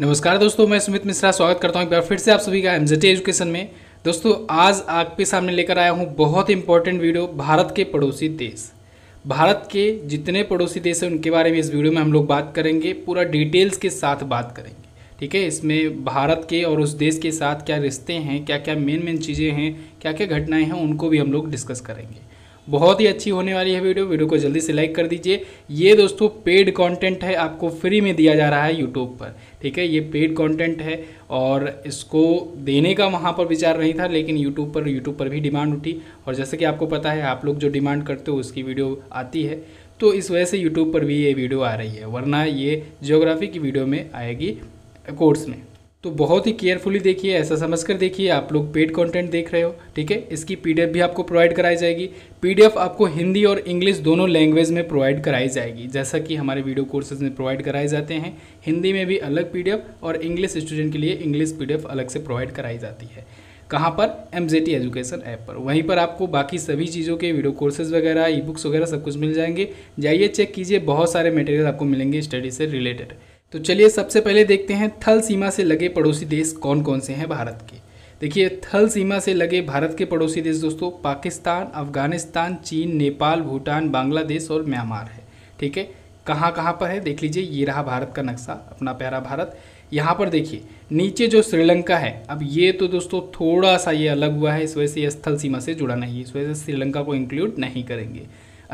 नमस्कार दोस्तों मैं सुमित मिश्रा स्वागत करता हूं एक बार फिर से आप सभी का एम एजुकेशन में दोस्तों आज आपके सामने लेकर आया हूं बहुत इंपॉर्टेंट वीडियो भारत के पड़ोसी देश भारत के जितने पड़ोसी देश हैं उनके बारे में इस वीडियो में हम लोग बात करेंगे पूरा डिटेल्स के साथ बात करेंगे ठीक है इसमें भारत के और उस देश के साथ क्या रिश्ते हैं क्या क्या मेन मेन चीज़ें हैं क्या क्या घटनाएं हैं उनको भी हम लोग डिस्कस करेंगे बहुत ही अच्छी होने वाली है वीडियो वीडियो को जल्दी से लाइक कर दीजिए ये दोस्तों पेड कंटेंट है आपको फ्री में दिया जा रहा है यूट्यूब पर ठीक है ये पेड कंटेंट है और इसको देने का वहाँ पर विचार नहीं था लेकिन यूट्यूब पर यूट्यूब पर भी डिमांड उठी और जैसे कि आपको पता है आप लोग जो डिमांड करते हो उसकी वीडियो आती है तो इस वजह से यूट्यूब पर भी ये वीडियो आ रही है वरना ये जियोग्राफी की वीडियो में आएगी कोर्स में तो बहुत ही केयरफुली देखिए ऐसा समझ कर देखिए आप लोग पेड कंटेंट देख रहे हो ठीक है इसकी पीडीएफ भी आपको प्रोवाइड कराई जाएगी पीडीएफ आपको हिंदी और इंग्लिश दोनों लैंग्वेज में प्रोवाइड कराई जाएगी जैसा कि हमारे वीडियो कोर्सेज में प्रोवाइड कराए जाते हैं हिंदी में भी अलग पी और इंग्लिश स्टूडेंट के लिए इंग्लिश पी अलग से प्रोवाइड कराई जाती है कहाँ पर M J T education app पर वहीं पर आपको बाकी सभी चीज़ों के वीडियो कोर्सेज वगैरह ई बुक्स वगैरह सब कुछ मिल जाएंगे जाइए चेक कीजिए बहुत सारे मटेरियल आपको मिलेंगे स्टडी से रिलेटेड तो चलिए सबसे पहले देखते हैं थल सीमा से लगे पड़ोसी देश कौन कौन से हैं भारत के देखिए थल सीमा से लगे भारत के पड़ोसी देश दोस्तों पाकिस्तान अफगानिस्तान चीन नेपाल भूटान बांग्लादेश और म्यांमार है ठीक है कहाँ कहाँ पर है देख लीजिए ये रहा भारत का नक्शा अपना प्यारा भारत यहाँ पर देखिए नीचे जो श्रीलंका है अब ये तो दोस्तों थोड़ा सा ये अलग हुआ है इस वजह से ये स्थल सीमा से जुड़ा नहीं है इस वजह से श्रीलंका को इंक्लूड नहीं करेंगे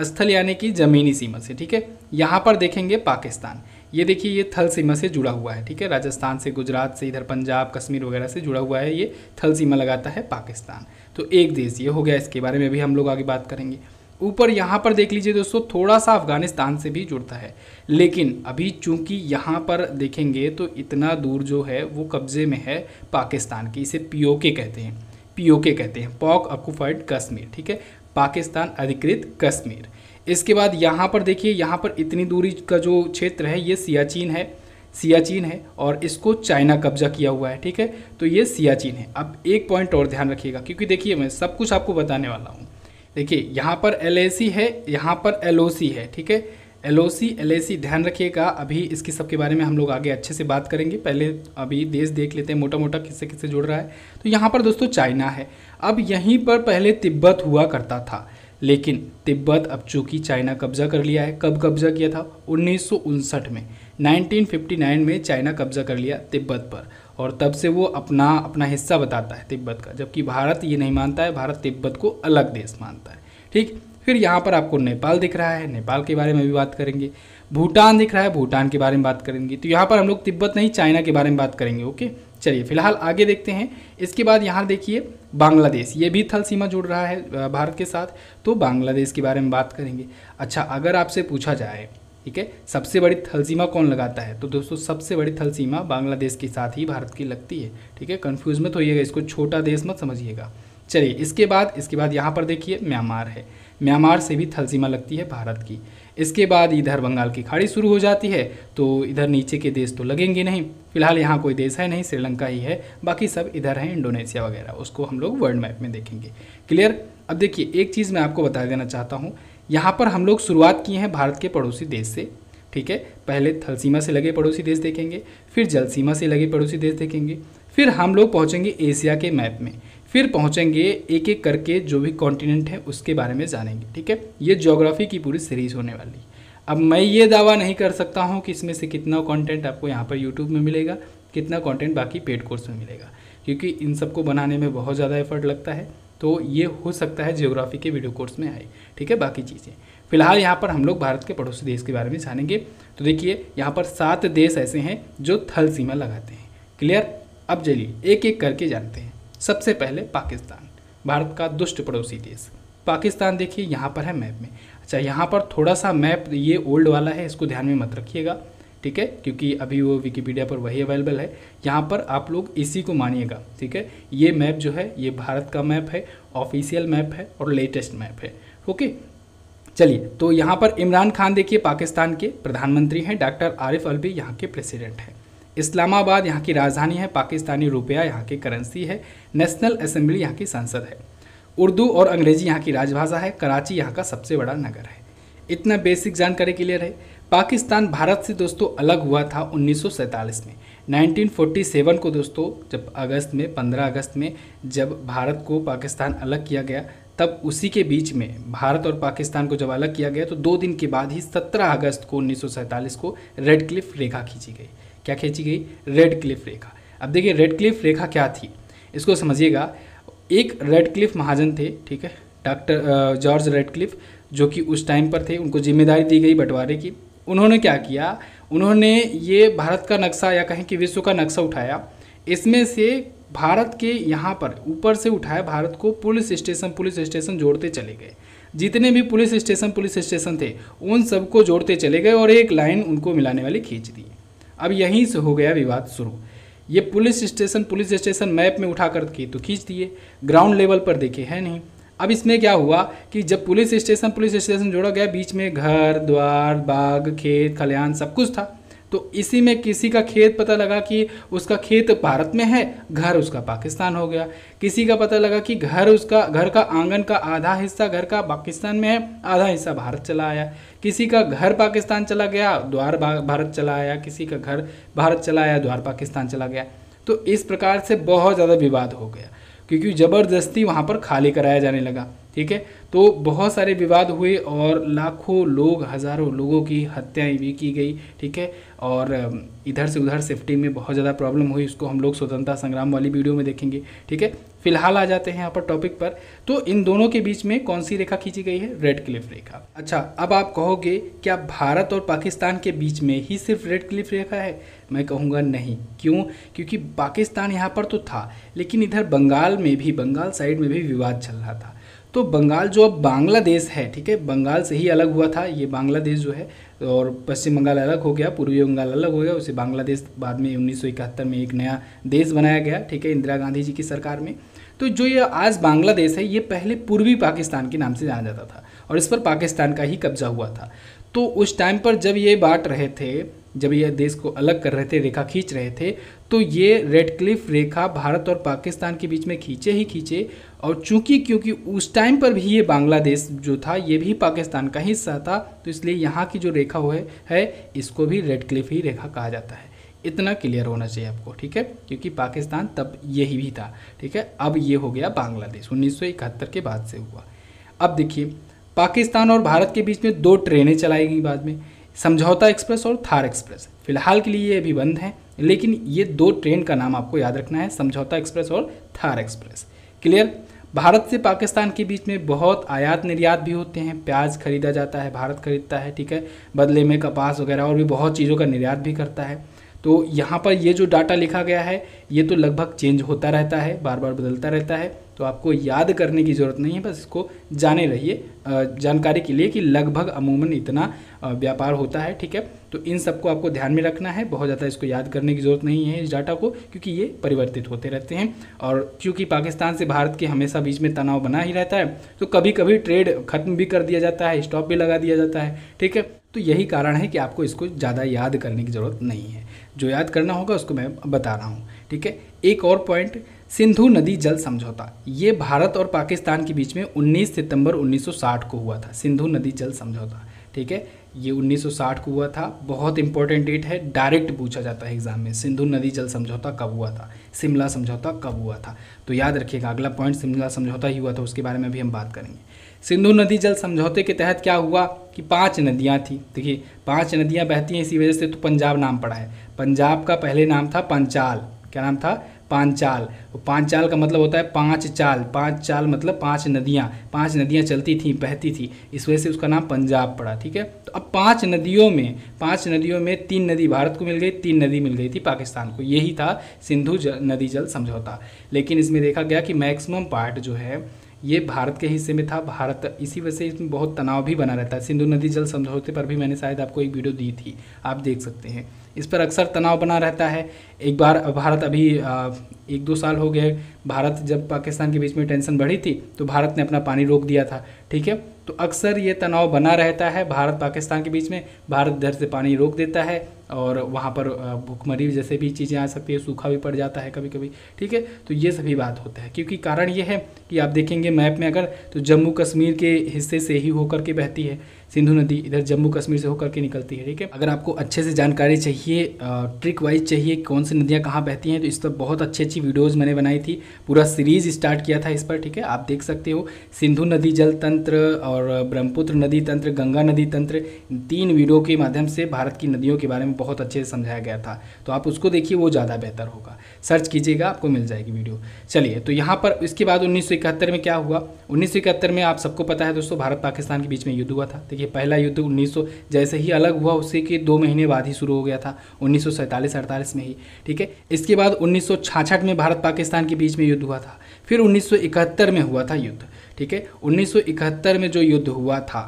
स्थल यानी कि जमीनी सीमा से ठीक है यहाँ पर देखेंगे पाकिस्तान ये देखिए ये थल सीमा से जुड़ा हुआ है ठीक है राजस्थान से गुजरात से इधर पंजाब कश्मीर वगैरह से जुड़ा हुआ है ये थल सीमा लगाता है पाकिस्तान तो एक देश ये हो गया इसके बारे में भी हम लोग आगे बात करेंगे ऊपर यहाँ पर देख लीजिए दोस्तों थोड़ा सा अफगानिस्तान से भी जुड़ता है लेकिन अभी चूंकि यहाँ पर देखेंगे तो इतना दूर जो है वो कब्ज़े में है पाकिस्तान की इसे पीओके कहते हैं पीओके कहते हैं पॉक ऑक्यूपाइड कश्मीर ठीक है पाकिस्तान अधिकृत कश्मीर इसके बाद यहाँ पर देखिए यहाँ पर इतनी दूरी का जो क्षेत्र है ये सियाचिन है सियाचिन है और इसको चाइना कब्जा किया हुआ है ठीक है तो ये सियाचिन है अब एक पॉइंट और ध्यान रखिएगा क्योंकि देखिए मैं सब कुछ आपको बताने वाला हूँ देखिए यहाँ पर एल है यहाँ पर एल है ठीक है L O C L A सी ध्यान रखिएगा अभी इसके सब के बारे में हम लोग आगे अच्छे से बात करेंगे पहले अभी देश देख लेते हैं मोटा मोटा किससे किससे जुड़ रहा है तो यहाँ पर दोस्तों चाइना है अब यहीं पर पहले तिब्बत हुआ करता था लेकिन तिब्बत अब चूंकि चाइना कब्जा कर लिया है कब कब्जा किया था उन्नीस में 1959 में चाइना कब्जा कर लिया तिब्बत पर और तब से वो अपना अपना हिस्सा बताता है तिब्बत का जबकि भारत ये नहीं मानता है भारत तिब्बत को अलग देश मानता है ठीक फिर यहाँ पर आपको नेपाल दिख रहा है नेपाल के बारे में भी बात करेंगे भूटान दिख रहा है भूटान के बारे में बात करेंगे तो यहाँ पर हम लोग तिब्बत नहीं चाइना के बारे में बात करेंगे ओके चलिए फिलहाल आगे देखते हैं इसके बाद यहाँ देखिए बांग्लादेश ये भी थल सीमा जुड़ रहा है भारत के साथ तो बांग्लादेश के बारे में बात करेंगे अच्छा अगर आपसे पूछा जाए ठीक है सबसे बड़ी थल सीमा कौन लगाता है तो दोस्तों सबसे बड़ी थल सीमा बांग्लादेश के साथ ही भारत की लगती है ठीक है कन्फ्यूज मत होइएगा इसको छोटा देश मत समझिएगा चलिए इसके बाद इसके बाद यहाँ पर देखिए म्यांमार है म्यांमार से भी थल सीमा लगती है भारत की इसके बाद इधर बंगाल की खाड़ी शुरू हो जाती है तो इधर नीचे के देश तो लगेंगे नहीं फिलहाल यहाँ कोई देश है नहीं श्रीलंका ही है बाकी सब इधर है इंडोनेशिया वगैरह उसको हम लोग वर्ल्ड मैप में देखेंगे क्लियर अब देखिए एक चीज़ मैं आपको बता देना चाहता हूँ यहाँ पर हम लोग शुरुआत किए हैं भारत के पड़ोसी देश से ठीक है पहले थल सीमा से लगे पड़ोसी देश देखेंगे फिर जल सीमा से लगे पड़ोसी देश देखेंगे फिर हम लोग पहुँचेंगे एशिया के मैप में फिर पहुँचेंगे एक एक करके जो भी कॉन्टिनेंट है उसके बारे में जानेंगे ठीक है ये जोग्राफ़ी की पूरी सीरीज़ होने वाली है अब मैं ये दावा नहीं कर सकता हूँ कि इसमें से कितना कॉन्टेंट आपको यहाँ पर यूट्यूब में मिलेगा कितना कॉन्टेंट बाकी पेड कोर्स में मिलेगा क्योंकि इन सबको बनाने में बहुत ज़्यादा एफर्ट लगता है तो ये हो सकता है जियोग्राफी के वीडियो कोर्स में आए ठीक है बाकी चीज़ें फिलहाल यहाँ पर हम लोग भारत के पड़ोसी देश के बारे में जानेंगे तो देखिए यहाँ पर सात देश ऐसे हैं जो थल सीमा लगाते हैं क्लियर अब चलिए एक एक करके जानते हैं सबसे पहले पाकिस्तान भारत का दुष्ट पड़ोसी देश पाकिस्तान देखिए यहाँ पर है मैप में अच्छा यहाँ पर थोड़ा सा मैप ये ओल्ड वाला है इसको ध्यान में मत रखिएगा ठीक है क्योंकि अभी वो विकीपीडिया पर वही अवेलेबल है यहाँ पर आप लोग इसी को मानिएगा ठीक है ये मैप जो है ये भारत का मैप है ऑफिशियल मैप है और लेटेस्ट मैप है ओके चलिए तो यहाँ पर इमरान खान देखिए पाकिस्तान के प्रधानमंत्री हैं डॉक्टर आरिफ अलवी यहाँ के प्रेसिडेंट हैं इस्लामाबाद यहाँ की राजधानी है पाकिस्तानी रुपया यहाँ की करेंसी है नेशनल असम्बली यहाँ की संसद है उर्दू और अंग्रेजी यहाँ की राजभाषा है कराची यहाँ का सबसे बड़ा नगर है इतना बेसिक जानकारी क्लियर है पाकिस्तान भारत से दोस्तों अलग हुआ था उन्नीस में 1947 को दोस्तों जब अगस्त में 15 अगस्त में जब भारत को पाकिस्तान अलग किया गया तब उसी के बीच में भारत और पाकिस्तान को जब अलग किया गया तो दो दिन के बाद ही 17 अगस्त को उन्नीस को रेड क्लिफ रेखा खींची गई क्या खींची गई रेड क्लिफ रेखा अब देखिए रेड क्लिफ रेखा क्या थी इसको समझिएगा एक रेड क्लिफ महाजन थे ठीक है डॉक्टर जॉर्ज रेड क्लिफ जो कि उस टाइम पर थे उनको जिम्मेदारी दी गई बंटवारे की उन्होंने क्या किया उन्होंने ये भारत का नक्शा या कहें कि विश्व का नक्शा उठाया इसमें से भारत के यहाँ पर ऊपर से उठाया भारत को पुलिस स्टेशन पुलिस स्टेशन जोड़ते चले गए जितने भी पुलिस स्टेशन पुलिस स्टेशन थे उन सबको जोड़ते चले गए और एक लाइन उनको मिलाने वाली खींच दी अब यहीं से हो गया विवाद शुरू ये police station police station map में उठा कर तो खींच दिए ग्राउंड लेवल पर देखे है नहीं अब इसमें क्या हुआ कि जब पुलिस स्टेशन पुलिस स्टेशन जोड़ा गया बीच में घर द्वार बाग खेत खलिहान सब कुछ था तो इसी में किसी का खेत पता लगा कि उसका खेत भारत में है घर उसका पाकिस्तान हो गया किसी का पता लगा कि घर उसका घर का आंगन का आधा हिस्सा घर का पाकिस्तान में है आधा हिस्सा भारत चला आया किसी का घर पाकिस्तान चला गया द्वार भारत चला आया किसी का घर भारत चला आया द्वार पाकिस्तान चला गया तो इस प्रकार से बहुत ज़्यादा विवाद हो गया क्योंकि ज़बरदस्ती वहाँ पर खाली कराया जाने लगा ठीक है तो बहुत सारे विवाद हुए और लाखों लोग हज़ारों लोगों की हत्याएं भी की गई ठीक है और इधर से उधर सेफ्टी में बहुत ज़्यादा प्रॉब्लम हुई उसको हम लोग स्वतंत्रता संग्राम वाली वीडियो में देखेंगे ठीक है फिलहाल आ जाते हैं यहाँ पर टॉपिक पर तो इन दोनों के बीच में कौन सी रेखा खींची गई है रेड क्लिफ रेखा अच्छा अब आप कहोगे क्या भारत और पाकिस्तान के बीच में ही सिर्फ रेड क्लिफ रेखा है मैं कहूँगा नहीं क्यों क्योंकि पाकिस्तान यहाँ पर तो था लेकिन इधर बंगाल में भी बंगाल साइड में भी विवाद चल रहा था तो बंगाल जो अब बांग्लादेश है ठीक है बंगाल से ही अलग हुआ था ये बांग्लादेश जो है और पश्चिम बंगाल अलग हो गया पूर्वी बंगाल अलग हो गया उसे बांग्लादेश बाद में उन्नीस में एक नया देश बनाया गया ठीक है इंदिरा गांधी जी की सरकार में तो जो ये आज बांग्लादेश है ये पहले पूर्वी पाकिस्तान के नाम से जाना जाता था और इस पर पाकिस्तान का ही कब्जा हुआ था तो उस टाइम पर जब ये बांट रहे थे जब यह देश को अलग कर रहे थे रेखा खींच रहे थे तो ये रेड क्लिफ रेखा भारत और पाकिस्तान के बीच में खींचे ही खींचे और चूंकि क्योंकि उस टाइम पर भी ये बांग्लादेश जो था ये भी पाकिस्तान का हिस्सा था तो इसलिए यहाँ की जो रेखा हुए है इसको भी रेड क्लिफ ही रेखा कहा जाता है इतना क्लियर होना चाहिए आपको ठीक है क्योंकि पाकिस्तान तब यही भी था ठीक है अब ये हो गया बांग्लादेश उन्नीस के बाद से हुआ अब देखिए पाकिस्तान और भारत के बीच में दो ट्रेनें चलाई गई बाद में समझौता एक्सप्रेस और थार एक्सप्रेस फिलहाल के लिए ये अभी बंद हैं लेकिन ये दो ट्रेन का नाम आपको याद रखना है समझौता एक्सप्रेस और थार एक्सप्रेस क्लियर भारत से पाकिस्तान के बीच में बहुत आयात निर्यात भी होते हैं प्याज खरीदा जाता है भारत खरीदता है ठीक है बदले में कपास वगैरह और भी बहुत चीज़ों का निर्यात भी करता है तो यहाँ पर ये जो डाटा लिखा गया है ये तो लगभग चेंज होता रहता है बार बार बदलता रहता है तो आपको याद करने की ज़रूरत नहीं है बस इसको जाने रहिए जानकारी के लिए कि लगभग अमूमन इतना व्यापार होता है ठीक है तो इन सबको आपको ध्यान में रखना है बहुत ज़्यादा इसको याद करने की ज़रूरत नहीं है इस डाटा को क्योंकि ये परिवर्तित होते रहते हैं और क्योंकि पाकिस्तान से भारत के हमेशा बीच में तनाव बना ही रहता है तो कभी कभी ट्रेड खत्म भी कर दिया जाता है स्टॉप भी लगा दिया जाता है ठीक है तो यही कारण है कि आपको इसको ज़्यादा याद करने की ज़रूरत नहीं है जो याद करना होगा उसको मैं बता रहा हूँ ठीक है एक और पॉइंट सिंधु नदी जल समझौता ये भारत और पाकिस्तान के बीच में 19 सितंबर 1960 को हुआ था सिंधु नदी जल समझौता ठीक है ये 1960 को हुआ था बहुत इंपॉर्टेंट डेट है डायरेक्ट पूछा जाता है एग्जाम में सिंधु नदी जल समझौता कब हुआ था शिमला समझौता कब हुआ था तो याद रखिएगा अगला पॉइंट शिमला समझौता ही हुआ था उसके बारे में भी हम बात करेंगे सिंधु नदी जल समझौते के तहत क्या हुआ कि पांच नदियाँ थी देखिए पांच नदियाँ बहती हैं इसी वजह से तो पंजाब नाम पड़ा है पंजाब का पहले नाम था पंचाल क्या नाम था पांचाल पांचाल का मतलब होता है पांच चाल पांच चाल मतलब पांच नदियाँ पांच नदियाँ चलती थी बहती थी इस वजह से उसका नाम पंजाब पड़ा ठीक है तो अब पांच नदियों में पांच नदियों में तीन नदी भारत को मिल गई तीन नदी मिल गई थी पाकिस्तान को यही था सिंधु जल, नदी जल समझौता लेकिन इसमें देखा गया कि मैक्सिमम पार्ट जो है ये भारत के हिस्से में था भारत इसी वजह से इसमें बहुत तनाव भी बना रहता है सिंधु नदी जल समझौते पर भी मैंने शायद आपको एक वीडियो दी थी आप देख सकते हैं इस पर अक्सर तनाव बना रहता है एक बार भारत अभी एक दो साल हो गए भारत जब पाकिस्तान के बीच में टेंशन बढ़ी थी तो भारत ने अपना पानी रोक दिया था ठीक है तो अक्सर ये तनाव बना रहता है भारत पाकिस्तान के बीच में भारत इधर से पानी रोक देता है और वहाँ पर भूखमरी जैसे भी चीज़ें आ सकती है सूखा भी पड़ जाता है कभी कभी ठीक है तो ये सभी बात होता है क्योंकि कारण ये है कि आप देखेंगे मैप में अगर तो जम्मू कश्मीर के हिस्से से ही होकर के बहती है सिंधु नदी इधर जम्मू कश्मीर से होकर के निकलती है ठीक है अगर आपको अच्छे से जानकारी चाहिए ट्रिक वाइज चाहिए कौन सी नदियाँ कहाँ बहती हैं तो इस पर बहुत अच्छी अच्छी वीडियोज़ मैंने बनाई थी पूरा सीरीज़ स्टार्ट किया था इस पर ठीक है आप देख सकते हो सिंधु नदी जल तंत्र और ब्रह्मपुत्र नदी तंत्र गंगा नदी तंत्र तीन वीडियो के माध्यम से भारत की नदियों के बारे में बहुत अच्छे से समझाया गया था तो आप उसको देखिए वो ज़्यादा बेहतर होगा सर्च कीजिएगा आपको मिल जाएगी वीडियो चलिए तो यहाँ पर इसके बाद उन्नीस में क्या हुआ उन्नीस में आप सबको पता है दोस्तों भारत पाकिस्तान के बीच में युद्ध हुआ था देखिए ये पहला युद्ध 1900 जैसे ही अलग हुआ उसी के दो महीने बाद ही शुरू हो गया था उन्नीस सौ में ही ठीक है इसके बाद उन्नीस में भारत पाकिस्तान के बीच में युद्ध हुआ था फिर उन्नीस में हुआ था युद्ध ठीक है उन्नीस में जो युद्ध हुआ था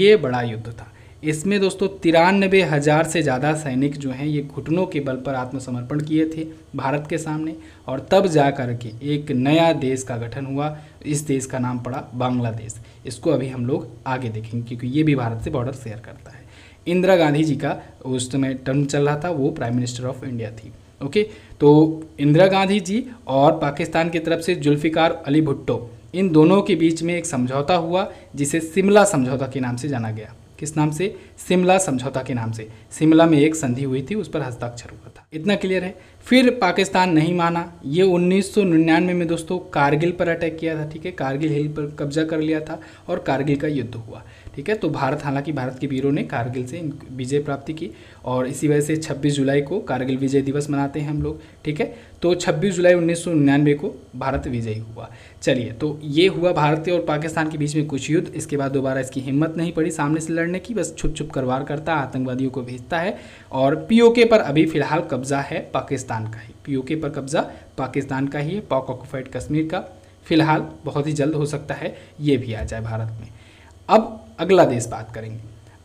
ये बड़ा युद्ध था इसमें दोस्तों तिरानबे हज़ार से ज़्यादा सैनिक जो हैं ये घुटनों के बल पर आत्मसमर्पण किए थे भारत के सामने और तब जा कर के एक नया देश का गठन हुआ इस देश का नाम पड़ा बांग्लादेश इसको अभी हम लोग आगे देखेंगे क्योंकि ये भी भारत से बॉर्डर शेयर करता है इंदिरा गांधी जी का उस समय टर्म चल रहा था वो प्राइम मिनिस्टर ऑफ इंडिया थी ओके तो इंदिरा गांधी जी और पाकिस्तान की तरफ से जुल्फ़िकार अली भुट्टो इन दोनों के बीच में एक समझौता हुआ जिसे शिमला समझौता के नाम से जाना गया किस नाम से शिमला समझौता के नाम से शिमला में एक संधि हुई थी उस पर हस्ताक्षर हुआ था इतना क्लियर है फिर पाकिस्तान नहीं माना ये 1999 में दोस्तों कारगिल पर अटैक किया था ठीक है कारगिल हिल पर कब्जा कर लिया था और कारगिल का युद्ध हुआ ठीक है तो भारत हालांकि भारत के वीरों ने कारगिल से विजय प्राप्ति की और इसी वजह से 26 जुलाई को कारगिल विजय दिवस मनाते हैं हम लोग ठीक है तो 26 जुलाई उन्नीस को भारत विजयी हुआ चलिए तो ये हुआ भारत और पाकिस्तान के बीच में कुछ युद्ध इसके बाद दोबारा इसकी हिम्मत नहीं पड़ी सामने से लड़ने की बस छुप छुप करवार करता आतंकवादियों को भेजता है और पी पर अभी फिलहाल कब्जा है पाकिस्तान का ही पी पर कब्जा पाकिस्तान का ही है पॉक ऑक्यूफाइड कश्मीर का फिलहाल बहुत ही जल्द हो सकता है ये भी आ जाए भारत में अब अगला देश बात करेंगे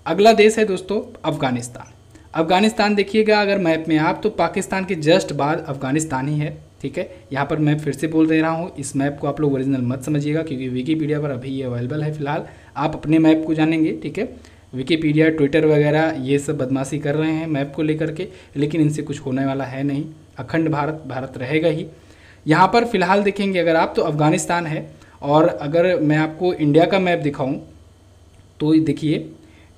अगला देश है दोस्तों अफ़गानिस्तान अफ़गानिस्तान देखिएगा अगर मैप में आप तो पाकिस्तान के जस्ट बाद अफ़गानिस्तान ही है ठीक है यहाँ पर मैं फिर से बोल दे रहा हूँ इस मैप को आप लोग ओरिजिनल मत समझिएगा क्योंकि विकीपीडिया पर अभी ये अवेलेबल है फिलहाल आप अपने मैप को जानेंगे ठीक है विकीपीडिया ट्विटर वगैरह ये सब बदमाशी कर रहे हैं मैप को लेकर के लेकिन इनसे कुछ होने वाला है नहीं अखंड भारत भारत रहेगा ही यहाँ पर फिलहाल देखेंगे अगर आप तो अफ़गानिस्तान है और अगर मैं आपको इंडिया का मैप दिखाऊँ तो देखिए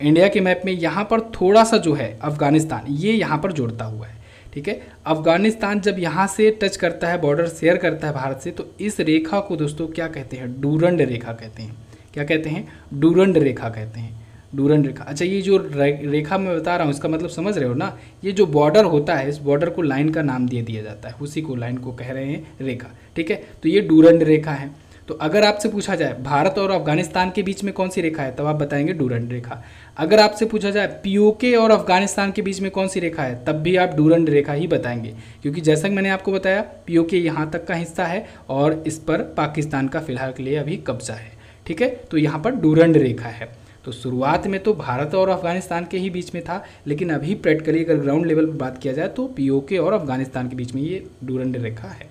इंडिया के मैप में यहाँ पर थोड़ा सा जो है अफ़गानिस्तान ये यहाँ पर जुड़ता हुआ है ठीक है अफ़गानिस्तान जब यहाँ से टच करता है बॉर्डर शेयर करता है भारत से तो इस रेखा को दोस्तों क्या कहते हैं डूरंड रेखा कहते हैं क्या कहते हैं डूरंड रेखा कहते हैं डूरंड रेखा अच्छा ये जो रेखा मैं बता रहा हूँ इसका मतलब समझ रहे हो ना ये जो बॉर्डर होता है इस बॉर्डर को लाइन का नाम दे दिया जाता है उसी को लाइन को कह रहे हैं रेखा ठीक है तो ये डूरंड रेखा है तो अगर आपसे पूछा जाए भारत और अफगानिस्तान के बीच में कौन सी रेखा है तब आप बताएंगे डूरंड रेखा अगर आपसे पूछा जाए पीओके और अफगानिस्तान के बीच में कौन सी रेखा है तब भी आप डूरंड रेखा ही बताएंगे क्योंकि जैसा कि मैंने आपको बताया पीओके यहाँ तक का हिस्सा है और इस पर पाकिस्तान का फिलहाल के लिए अभी कब्जा है ठीक है तो यहाँ पर डूरंड रेखा है तो शुरुआत में तो भारत और अफगानिस्तान के ही बीच में था लेकिन अभी प्रैक्टिकली अगर ग्राउंड लेवल पर बात किया जाए तो पीओके और अफगानिस्तान के बीच में ये डूरंड रेखा है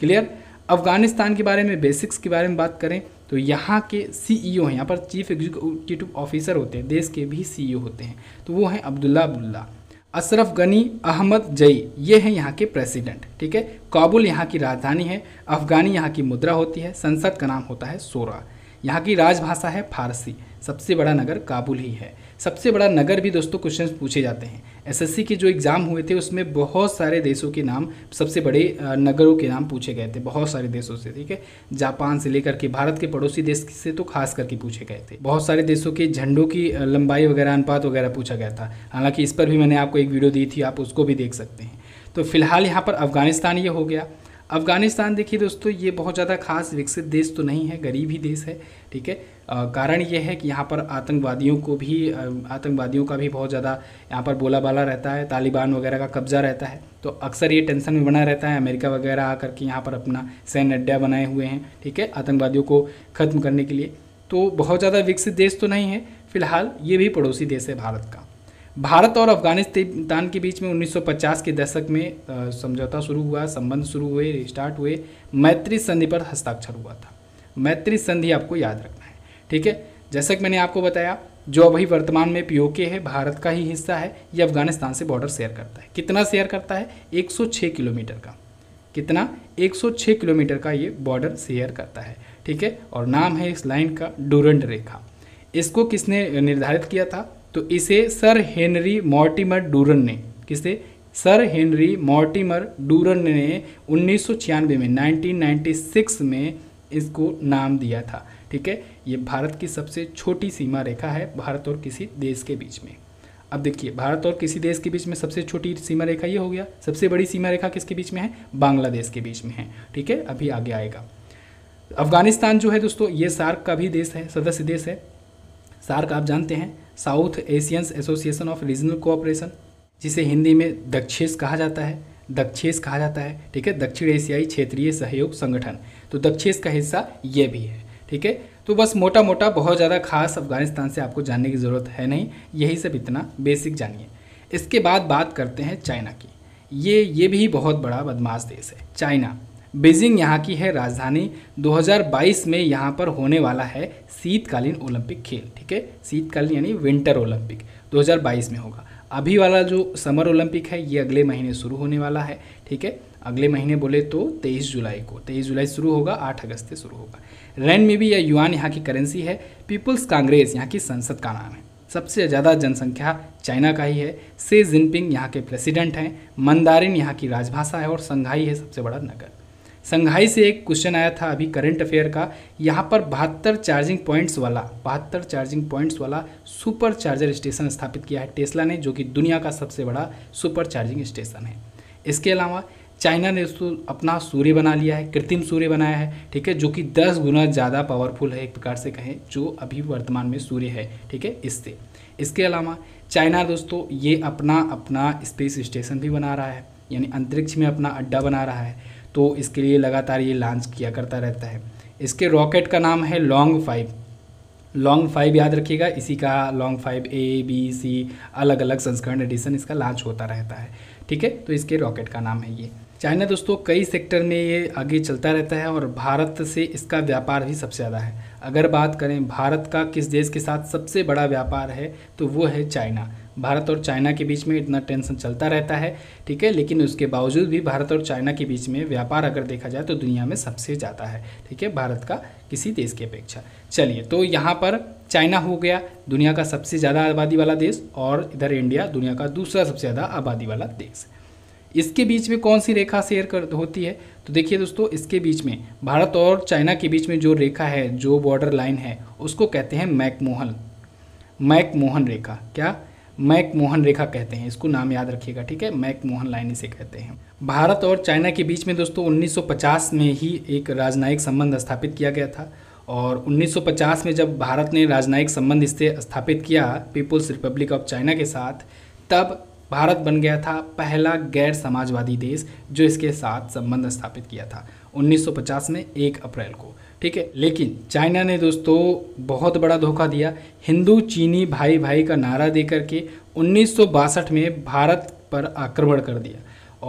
क्लियर अफ़गानिस्तान के बारे में बेसिक्स के बारे में बात करें तो यहाँ के सीईओ e हैं यहाँ पर चीफ एग्जीक्यूटिव ऑफिसर होते हैं देश के भी सीईओ e होते हैं तो वो हैं अब्दुल्ला अब्दुल्ला अशरफ गनी अहमद जई ये हैं यहाँ के प्रेसिडेंट ठीक है काबुल यहाँ की राजधानी है अफ़गानी यहाँ की मुद्रा होती है संसद का नाम होता है सोरा यहाँ की राजभाषा है फारसी सबसे बड़ा नगर काबुल ही है सबसे बड़ा नगर भी दोस्तों क्वेश्चन पूछे जाते हैं एसएससी के जो एग्ज़ाम हुए थे उसमें बहुत सारे देशों के नाम सबसे बड़े नगरों के नाम पूछे गए थे बहुत सारे देशों से ठीक है जापान से लेकर के भारत के पड़ोसी देश से तो खास करके पूछे गए थे बहुत सारे देशों के झंडों की लंबाई वगैरह अनुपात वगैरह पूछा गया था हालांकि इस पर भी मैंने आपको एक वीडियो दी थी आप उसको भी देख सकते हैं तो फिलहाल यहाँ पर अफगानिस्तान ये हो गया अफगानिस्तान देखिए दोस्तों ये बहुत ज़्यादा खास विकसित देश तो नहीं है गरीब ही देश है ठीक है कारण ये है कि यहाँ पर आतंकवादियों को भी आतंकवादियों का भी बहुत ज़्यादा यहाँ पर बोला बाला रहता है तालिबान वगैरह का कब्ज़ा रहता है तो अक्सर ये टेंशन में बना रहता है अमेरिका वगैरह आकर के यहाँ पर अपना सैन्य अड्डा बनाए हुए हैं ठीक है आतंकवादियों को ख़त्म करने के लिए तो बहुत ज़्यादा विकसित देश तो नहीं है फिलहाल ये भी पड़ोसी देश है भारत का भारत और अफगानिस्तान के बीच में 1950 के दशक में समझौता शुरू हुआ संबंध शुरू हुए स्टार्ट हुए मैत्री संधि पर हस्ताक्षर हुआ था मैत्री संधि आपको याद रख ठीक है जैसा कि मैंने आपको बताया जो अभी वर्तमान में पीओके है भारत का ही हिस्सा है ये अफगानिस्तान से बॉर्डर शेयर करता है कितना शेयर करता है 106 किलोमीटर का कितना 106 किलोमीटर का ये बॉर्डर शेयर करता है ठीक है और नाम है इस लाइन का डूरंड रेखा इसको किसने निर्धारित किया था तो इसे सर हेनरी मॉर्टिमर डूरन ने किसे सर हेनरी मॉर्टिमर डूरन ने उन्नीस में नाइनटीन में इसको नाम दिया था ठीक है ये भारत की सबसे छोटी सीमा रेखा है भारत और किसी देश के बीच में अब देखिए भारत और किसी देश के बीच में सबसे छोटी सीमा रेखा ये हो गया सबसे बड़ी सीमा रेखा किसके बीच में है बांग्लादेश के बीच में है ठीक है अभी आगे आएगा अफगानिस्तान जो है दोस्तों ये सार्क का भी देश है सदस्य देश है सार्क आप जानते हैं South Asian Association of Regional Cooperation जिसे हिंदी में दक्षेस कहा जाता है दक्षेस कहा जाता है ठीक है दक्षिण एशियाई क्षेत्रीय सहयोग संगठन तो दक्षेस का हिस्सा ये भी है ठीक है तो बस मोटा मोटा बहुत ज़्यादा खास अफगानिस्तान से आपको जानने की ज़रूरत है नहीं यही सब इतना बेसिक जानिए इसके बाद बात करते हैं चाइना की ये ये भी बहुत बड़ा बदमाश देश है चाइना बीजिंग यहाँ की है राजधानी 2022 में यहाँ पर होने वाला है शीतकालीन ओलंपिक खेल ठीक है शीतकालीन यानी विंटर ओलंपिक 2022 में होगा अभी वाला जो समर ओलंपिक है ये अगले महीने शुरू होने वाला है ठीक है अगले महीने बोले तो 23 जुलाई को 23 जुलाई शुरू होगा 8 अगस्त से शुरू होगा रैन में भी यह युआन यहाँ की करेंसी है पीपुल्स कांग्रेस यहाँ की संसद का नाम है सबसे ज़्यादा जनसंख्या चाइना का ही है से जिनपिंग यहाँ के प्रेसिडेंट हैं मंदारिन यहाँ की राजभाषा है और संघाई है सबसे बड़ा नगर संघाई से एक क्वेश्चन आया था अभी करंट अफेयर का यहाँ पर बहत्तर चार्जिंग पॉइंट्स वाला बहत्तर चार्जिंग पॉइंट्स वाला सुपर चार्जर स्टेशन स्थापित किया है टेस्ला ने जो कि दुनिया का सबसे बड़ा सुपर चार्जिंग स्टेशन है इसके अलावा चाइना ने इसको अपना सूर्य बना लिया है कृत्रिम सूर्य बनाया है ठीक है जो कि दस गुना ज़्यादा पावरफुल है एक प्रकार से कहें जो अभी वर्तमान में सूर्य है ठीक है इससे इसके अलावा चाइना दोस्तों ये अपना अपना स्पेस स्टेशन भी बना रहा है यानी अंतरिक्ष में अपना अड्डा बना रहा है तो इसके लिए लगातार ये लॉन्च किया करता रहता है इसके रॉकेट का नाम है लॉन्ग फाइव लॉन्ग फाइव याद रखिएगा इसी का long five A B C अलग अलग संस्करण एडिशन इसका लॉन्च होता रहता है ठीक है तो इसके रॉकेट का नाम है ये चाइना दोस्तों कई सेक्टर में ये आगे चलता रहता है और भारत से इसका व्यापार भी सबसे ज़्यादा है अगर बात करें भारत का किस देश के साथ सबसे बड़ा व्यापार है तो वो है चाइना भारत और चाइना के बीच में इतना टेंशन चलता रहता है ठीक है लेकिन उसके बावजूद भी भारत और चाइना के बीच में व्यापार अगर देखा जाए तो दुनिया में सबसे ज़्यादा है ठीक है भारत का किसी देश की अपेक्षा चलिए तो यहाँ पर चाइना हो गया दुनिया का सबसे ज़्यादा आबादी वाला देश और इधर इंडिया दुनिया का दूसरा सबसे ज़्यादा आबादी वाला देश इसके बीच में कौन सी रेखा शेयर कर होती है तो देखिए दोस्तों इसके बीच में भारत और चाइना के बीच में जो रेखा है जो बॉर्डर लाइन है उसको कहते हैं मैकमोहन मैकमोहन रेखा क्या मैकमोहन रेखा कहते हैं इसको नाम याद रखिएगा ठीक है मैकमोहन लाइन इसे कहते हैं भारत और चाइना के बीच में दोस्तों 1950 में ही एक राजनयिक संबंध स्थापित किया गया था और 1950 में जब भारत ने राजनयिक संबंध इससे स्थापित किया पीपुल्स रिपब्लिक ऑफ चाइना के साथ तब भारत बन गया था पहला गैर समाजवादी देश जो इसके साथ संबंध स्थापित किया था 1950 में 1 अप्रैल को ठीक है लेकिन चाइना ने दोस्तों बहुत बड़ा धोखा दिया हिंदू चीनी भाई भाई का नारा दे करके उन्नीस में भारत पर आक्रमण कर दिया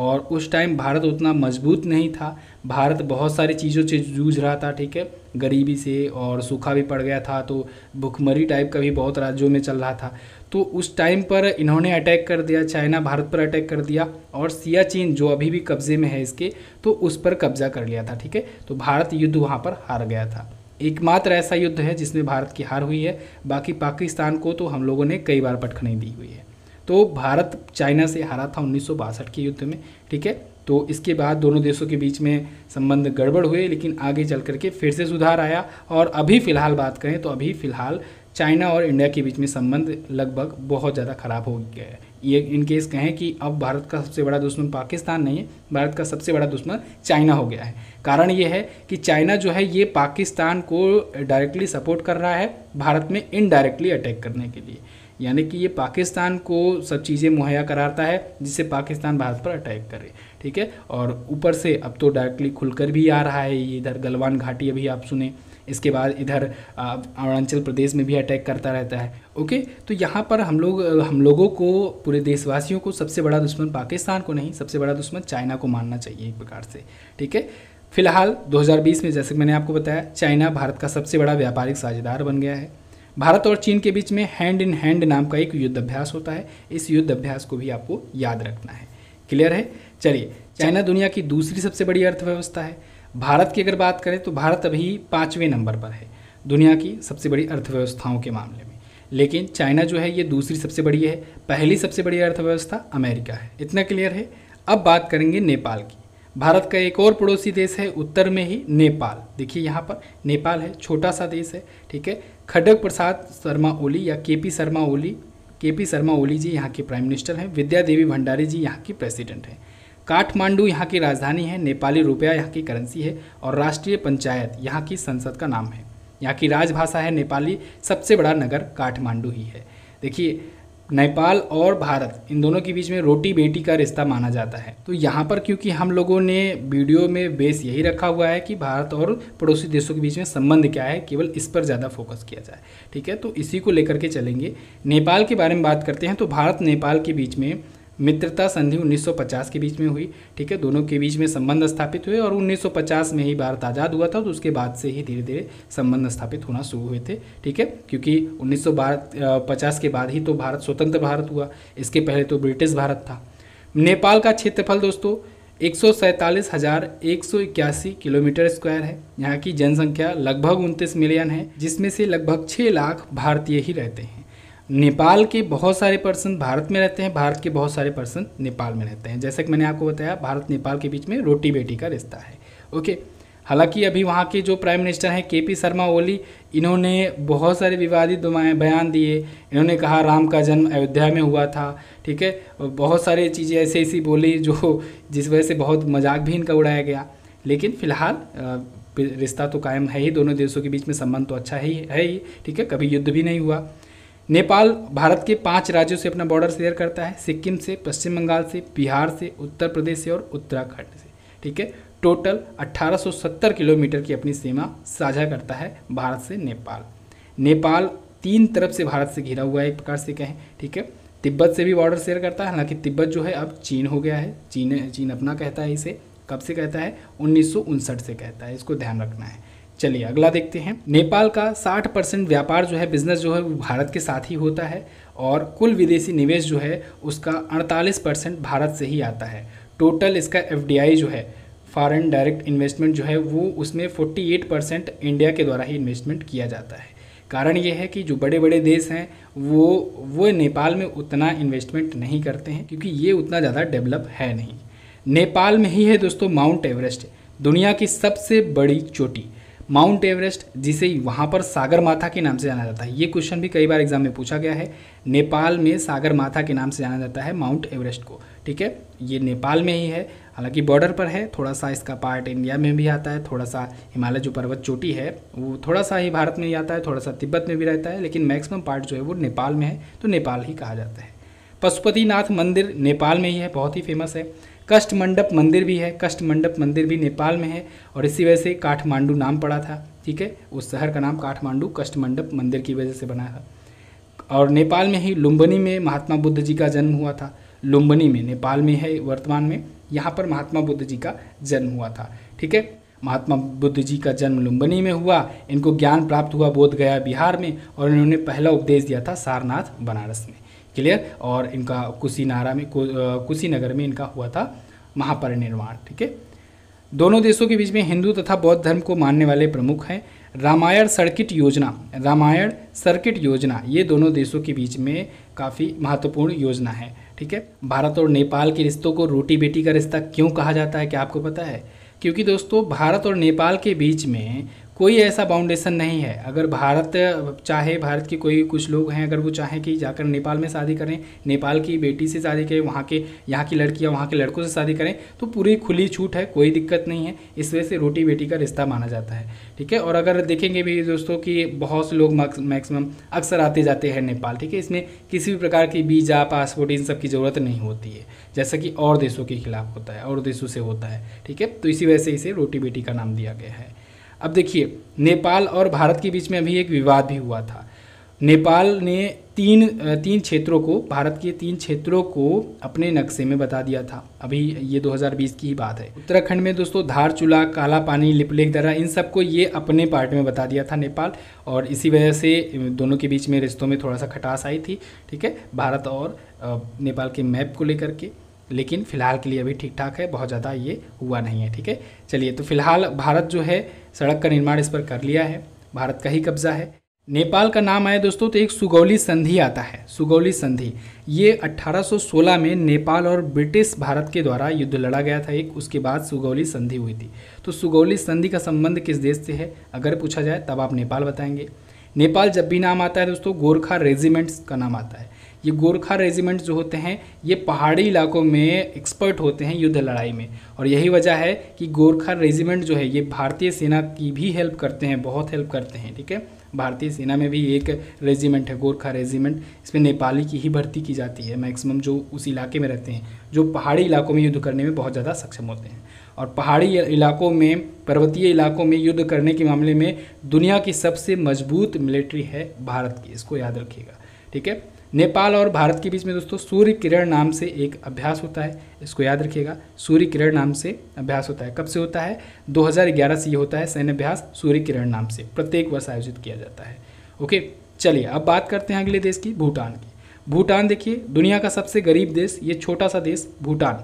और उस टाइम भारत उतना मजबूत नहीं था भारत बहुत सारी चीज़ों से जूझ रहा था ठीक है गरीबी से और सूखा भी पड़ गया था तो भुखमरी टाइप का भी बहुत राज्यों में चल रहा था तो उस टाइम पर इन्होंने अटैक कर दिया चाइना भारत पर अटैक कर दिया और सियाचिन जो अभी भी कब्ज़े में है इसके तो उस पर कब्जा कर लिया था ठीक है तो भारत युद्ध वहाँ पर हार गया था एकमात्र ऐसा युद्ध है जिसमें भारत की हार हुई है बाकी पाकिस्तान को तो हम लोगों ने कई बार पटखनी दी हुई है तो भारत चाइना से हारा था उन्नीस के युद्ध में ठीक है तो इसके बाद दोनों देशों के बीच में संबंध गड़बड़ हुए लेकिन आगे चल करके फिर से सुधार आया और अभी फ़िलहाल बात करें तो अभी फ़िलहाल चाइना और इंडिया के बीच में संबंध लगभग बहुत ज़्यादा ख़राब हो गया है ये इनकेस कहें कि अब भारत का सबसे बड़ा दुश्मन पाकिस्तान नहीं है भारत का सबसे बड़ा दुश्मन चाइना हो गया है कारण ये है कि चाइना जो है ये पाकिस्तान को डायरेक्टली सपोर्ट कर रहा है भारत में इनडायरेक्टली अटैक करने के लिए यानी कि ये पाकिस्तान को सब चीज़ें मुहैया कराता है जिससे पाकिस्तान भारत पर अटैक करे ठीक है और ऊपर से अब तो डायरेक्टली खुलकर भी आ रहा है इधर गलवान घाटी अभी आप सुने इसके बाद इधर अरुणाचल प्रदेश में भी अटैक करता रहता है ओके तो यहाँ पर हम लोग हम लोगों को पूरे देशवासियों को सबसे बड़ा दुश्मन पाकिस्तान को नहीं सबसे बड़ा दुश्मन चाइना को मानना चाहिए एक प्रकार से ठीक है फिलहाल 2020 में जैसे कि मैंने आपको बताया चाइना भारत का सबसे बड़ा व्यापारिक साझेदार बन गया है भारत और चीन के बीच में हैंड इन हैंड नाम का एक युद्ध अभ्यास होता है इस युद्ध अभ्यास को भी आपको याद रखना है क्लियर है चलिए चाइना दुनिया की दूसरी सबसे बड़ी अर्थव्यवस्था है भारत की अगर बात करें तो भारत अभी पाँचवें नंबर पर है दुनिया की सबसे बड़ी अर्थव्यवस्थाओं के मामले में लेकिन चाइना जो है ये दूसरी सबसे बड़ी है पहली सबसे बड़ी अर्थव्यवस्था अमेरिका है इतना क्लियर है अब बात करेंगे नेपाल की भारत का एक और पड़ोसी देश है उत्तर में ही नेपाल देखिए यहाँ पर नेपाल है छोटा सा देश है ठीक है खडक प्रसाद शर्मा ओली या के पी शर्मा ओली के पी शर्मा ओली जी यहाँ के प्राइम मिनिस्टर हैं विद्या देवी भंडारी जी यहाँ की प्रेसिडेंट हैं काठमांडू यहाँ की राजधानी है नेपाली रुपया यहाँ की करेंसी है और राष्ट्रीय पंचायत यहाँ की संसद का नाम है यहाँ की राजभाषा है नेपाली सबसे बड़ा नगर काठमांडू ही है देखिए नेपाल और भारत इन दोनों के बीच में रोटी बेटी का रिश्ता माना जाता है तो यहाँ पर क्योंकि हम लोगों ने वीडियो में बेस यही रखा हुआ है कि भारत और पड़ोसी देशों के बीच में संबंध क्या है केवल इस पर ज़्यादा फोकस किया जाए ठीक है तो इसी को लेकर के चलेंगे नेपाल के बारे में बात करते हैं तो भारत नेपाल के बीच में मित्रता संधि 1950 के बीच में हुई ठीक है दोनों के बीच में संबंध स्थापित हुए और 1950 में ही भारत आज़ाद हुआ था तो उसके बाद से ही धीरे धीरे संबंध स्थापित होना शुरू हुए थे ठीक है क्योंकि उन्नीस के बाद ही तो भारत स्वतंत्र भारत हुआ इसके पहले तो ब्रिटिश भारत था नेपाल का क्षेत्रफल दोस्तों एक किलोमीटर स्क्वायर है यहाँ की जनसंख्या लगभग उनतीस मिलियन है जिसमें से लगभग छः लाख भारतीय ही रहते हैं नेपाल के बहुत सारे पर्सन भारत में रहते हैं भारत के बहुत सारे पर्सन नेपाल में रहते हैं जैसा कि मैंने आपको बताया भारत नेपाल के बीच में रोटी बेटी का रिश्ता है ओके हालांकि अभी वहाँ के जो प्राइम मिनिस्टर हैं के पी शर्मा ओली इन्होंने बहुत सारे विवादित बयान दिए इन्होंने कहा राम का जन्म अयोध्या में हुआ था ठीक है बहुत सारी चीज़ें ऐसी ऐसी बोली जो जिस वजह से बहुत मजाक भी इनका उड़ाया गया लेकिन फिलहाल रिश्ता तो कायम है ही दोनों देशों के बीच में संबंध तो अच्छा ही है ही ठीक है कभी युद्ध भी नहीं हुआ नेपाल भारत के पांच राज्यों से अपना बॉर्डर शेयर करता है सिक्किम से पश्चिम बंगाल से बिहार से उत्तर प्रदेश से और उत्तराखंड से ठीक है टोटल 1870 किलोमीटर की अपनी सीमा साझा करता है भारत से नेपाल नेपाल तीन तरफ से भारत से घिरा हुआ है एक प्रकार से कहें ठीक है तिब्बत से भी बॉर्डर शेयर करता है हालांकि तिब्बत जो है अब चीन हो गया है चीन चीन अपना कहता है इसे कब से कहता है उन्नीस से कहता है इसको ध्यान रखना है चलिए अगला देखते हैं नेपाल का 60 परसेंट व्यापार जो है बिजनेस जो है वो भारत के साथ ही होता है और कुल विदेशी निवेश जो है उसका 48 परसेंट भारत से ही आता है टोटल इसका एफ जो है फॉरेन डायरेक्ट इन्वेस्टमेंट जो है वो उसमें 48 परसेंट इंडिया के द्वारा ही इन्वेस्टमेंट किया जाता है कारण ये है कि जो बड़े बड़े देश हैं वो वो नेपाल में उतना इन्वेस्टमेंट नहीं करते हैं क्योंकि ये उतना ज़्यादा डेवलप है नहीं नेपाल में ही है दोस्तों माउंट एवरेस्ट दुनिया की सबसे बड़ी चोटी माउंट एवरेस्ट जिसे वहाँ पर सागर माथा के नाम से जाना जाता है ये क्वेश्चन भी कई बार एग्जाम में पूछा गया है नेपाल में सागर माथा के नाम से जाना जाता है माउंट एवरेस्ट को ठीक है ये नेपाल में ही है हालांकि बॉर्डर पर है थोड़ा सा इसका पार्ट इंडिया में भी आता है थोड़ा सा हिमालय जो पर्वत चोटी है वो थोड़ा सा ही भारत में ही आता है थोड़ा सा तिब्बत में भी रहता है लेकिन मैक्सिमम पार्ट जो है वो नेपाल में है तो नेपाल ही कहा जाता है पशुपतिनाथ मंदिर नेपाल में ही है बहुत ही फेमस है कष्ट मंडप मंदिर भी है कष्ट मंडप मंदिर भी नेपाल में है और इसी वजह से काठमांडू नाम पड़ा था ठीक है उस शहर का नाम काठमांडू कष्ट मंडप मंदिर की वजह से बना था और नेपाल में ही लुम्बनी में महात्मा बुद्ध जी का जन्म हुआ था लुम्बनी में नेपाल में है वर्तमान में यहाँ पर महात्मा बुद्ध जी का जन्म हुआ था ठीक है महात्मा बुद्ध जी का जन्म लुम्बनी में हुआ इनको ज्ञान प्राप्त हुआ बोध गया बिहार में और इन्होंने पहला उपदेश दिया था सारनाथ बनारस में क्लियर और इनका कुशीनारा में कुशीनगर में इनका हुआ था महापरिनिर्वाण ठीक है दोनों देशों के बीच में हिंदू तथा बौद्ध धर्म को मानने वाले प्रमुख हैं रामायण सर्किट योजना रामायण सर्किट योजना ये दोनों देशों के बीच में काफ़ी महत्वपूर्ण योजना है ठीक है भारत और नेपाल के रिश्तों को रोटी बेटी का रिश्ता क्यों कहा जाता है क्या आपको पता है क्योंकि दोस्तों भारत और नेपाल के बीच में कोई ऐसा बाउंडेशन नहीं है अगर भारत चाहे भारत की कोई कुछ लोग हैं अगर वो चाहें कि जाकर नेपाल में शादी करें नेपाल की बेटी से शादी करें वहाँ के यहाँ की लड़कियाँ वहाँ के लड़कों से शादी करें तो पूरी खुली छूट है कोई दिक्कत नहीं है इस वजह से रोटी बेटी का रिश्ता माना जाता है ठीक है और अगर देखेंगे भी दोस्तों कि बहुत से लोग मैक्सिमम अक्सर आते जाते हैं नेपाल ठीक है इसमें किसी भी प्रकार की वीज़ा पासपोर्ट इन सब की ज़रूरत नहीं होती है जैसा कि और देशों के खिलाफ होता है और देशों से होता है ठीक है तो इसी वजह से इसे रोटी बेटी का नाम दिया गया है अब देखिए नेपाल और भारत के बीच में अभी एक विवाद भी हुआ था नेपाल ने तीन तीन क्षेत्रों को भारत के तीन क्षेत्रों को अपने नक्शे में बता दिया था अभी ये 2020 की ही बात है उत्तराखंड में दोस्तों धारचूला काला पानी लिपलेख दर्रा इन सबको ये अपने पार्ट में बता दिया था नेपाल और इसी वजह से दोनों के बीच में रिश्तों में थोड़ा सा खटास आई थी ठीक है भारत और नेपाल के मैप को लेकर के लेकिन फ़िलहाल के लिए अभी ठीक ठाक है बहुत ज़्यादा ये हुआ नहीं है ठीक है चलिए तो फिलहाल भारत जो है सड़क का निर्माण इस पर कर लिया है भारत का ही कब्जा है नेपाल का नाम आया दोस्तों तो एक सुगौली संधि आता है सुगौली संधि ये 1816 में नेपाल और ब्रिटिश भारत के द्वारा युद्ध लड़ा गया था एक उसके बाद सुगौली संधि हुई थी तो सुगौली संधि का संबंध किस देश से है अगर पूछा जाए तब आप नेपाल बताएंगे नेपाल जब भी नाम आता है दोस्तों गोरखा रेजिमेंट्स का नाम आता है ये गोरखा रेजिमेंट जो होते हैं ये पहाड़ी इलाकों में एक्सपर्ट होते हैं युद्ध लड़ाई में और यही वजह है कि गोरखा रेजिमेंट जो है ये भारतीय सेना की भी हेल्प करते हैं बहुत हेल्प करते हैं ठीक है भारतीय सेना में भी एक रेजिमेंट है गोरखा रेजिमेंट इसमें नेपाली की ही भर्ती की जाती है मैक्सिमम जो उस इलाके में रहते हैं जो पहाड़ी इलाकों में युद्ध करने में बहुत ज़्यादा सक्षम होते हैं और पहाड़ी इलाकों में पर्वतीय इलाकों में युद्ध करने के मामले में दुनिया की सबसे मजबूत मिलिट्री है भारत की इसको याद रखिएगा ठीक है नेपाल और भारत के बीच में दोस्तों सूर्य किरण नाम से एक अभ्यास होता है इसको याद रखिएगा सूर्य किरण नाम से अभ्यास होता है कब से होता है 2011 से ये होता है सैन्य अभ्यास सूर्य किरण नाम से प्रत्येक वर्ष आयोजित किया जाता है ओके चलिए अब बात करते हैं अगले देश की भूटान की भूटान देखिए दुनिया का सबसे गरीब देश ये छोटा सा देश भूटान